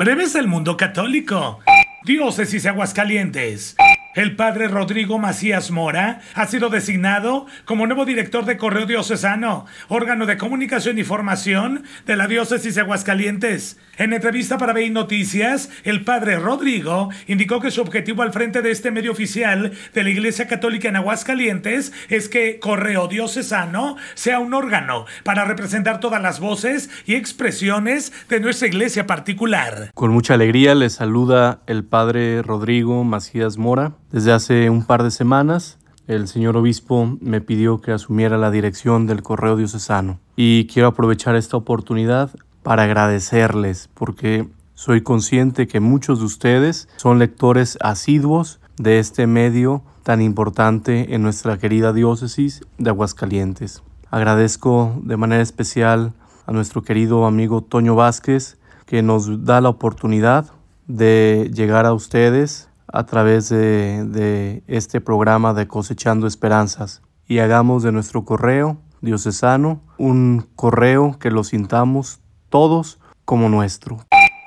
Breves del mundo católico. Diócesis Aguascalientes. El padre Rodrigo Macías Mora ha sido designado como nuevo director de Correo Diocesano, órgano de comunicación y formación de la diócesis de Aguascalientes. En entrevista para BI Noticias, el padre Rodrigo indicó que su objetivo al frente de este medio oficial de la Iglesia Católica en Aguascalientes es que Correo Diocesano sea un órgano para representar todas las voces y expresiones de nuestra iglesia particular. Con mucha alegría le saluda el padre Rodrigo Macías Mora desde hace un par de semanas, el señor obispo me pidió que asumiera la dirección del correo diocesano y quiero aprovechar esta oportunidad para agradecerles porque soy consciente que muchos de ustedes son lectores asiduos de este medio tan importante en nuestra querida diócesis de Aguascalientes. Agradezco de manera especial a nuestro querido amigo Toño Vázquez que nos da la oportunidad de llegar a ustedes a través de, este programa de Cosechando Esperanzas y hagamos de nuestro correo diocesano un correo que lo sintamos todos como nuestro,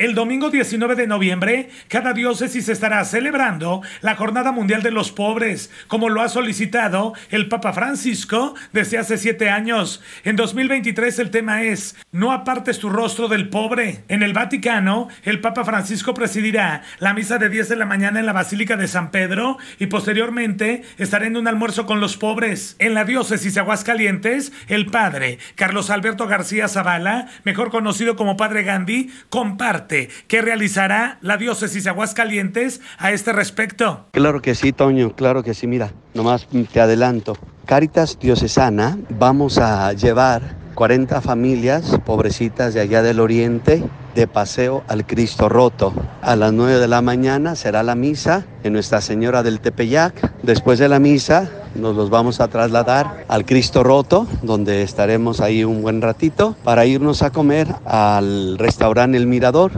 el domingo 19 de noviembre, cada diócesis estará celebrando la Jornada Mundial de los Pobres, como lo ha solicitado el Papa Francisco desde hace siete años. En 2023 el tema es, no apartes tu rostro del pobre. En el Vaticano, el Papa Francisco presidirá la misa de 10 de la mañana en la Basílica de San Pedro y posteriormente estará en un almuerzo con los pobres. En la diócesis de Aguascalientes, el padre Carlos Alberto García Zavala, mejor conocido como Padre Gandhi, comparte ¿Qué realizará la diócesis de Aguascalientes a este respecto. Claro que sí, Toño, claro que sí, mira, nomás te adelanto. Caritas Diocesana, vamos a llevar 40 familias pobrecitas de allá del oriente de paseo al Cristo Roto. A las 9 de la mañana será la misa en Nuestra Señora del Tepeyac. Después de la misa nos los vamos a trasladar al Cristo Roto, donde estaremos ahí un buen ratito para irnos a comer al restaurante El Mirador.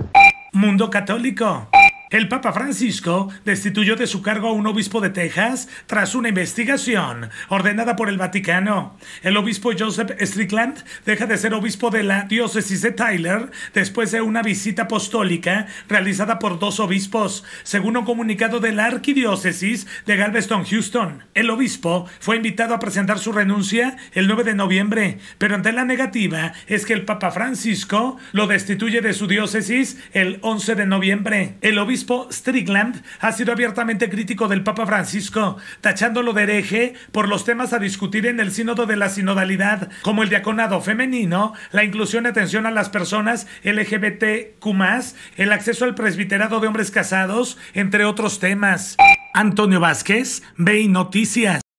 Mundo Católico. El Papa Francisco destituyó de su cargo a un obispo de Texas tras una investigación ordenada por el Vaticano. El obispo Joseph Strickland deja de ser obispo de la diócesis de Tyler después de una visita apostólica realizada por dos obispos, según un comunicado de la arquidiócesis de Galveston, Houston. El obispo fue invitado a presentar su renuncia el 9 de noviembre, pero ante la negativa es que el Papa Francisco lo destituye de su diócesis el 11 de noviembre. El obispo obispo Strickland ha sido abiertamente crítico del Papa Francisco, tachándolo de hereje por los temas a discutir en el sínodo de la sinodalidad, como el diaconado femenino, la inclusión y atención a las personas LGBTQ+, el acceso al presbiterado de hombres casados, entre otros temas. Antonio Vázquez, BI Noticias.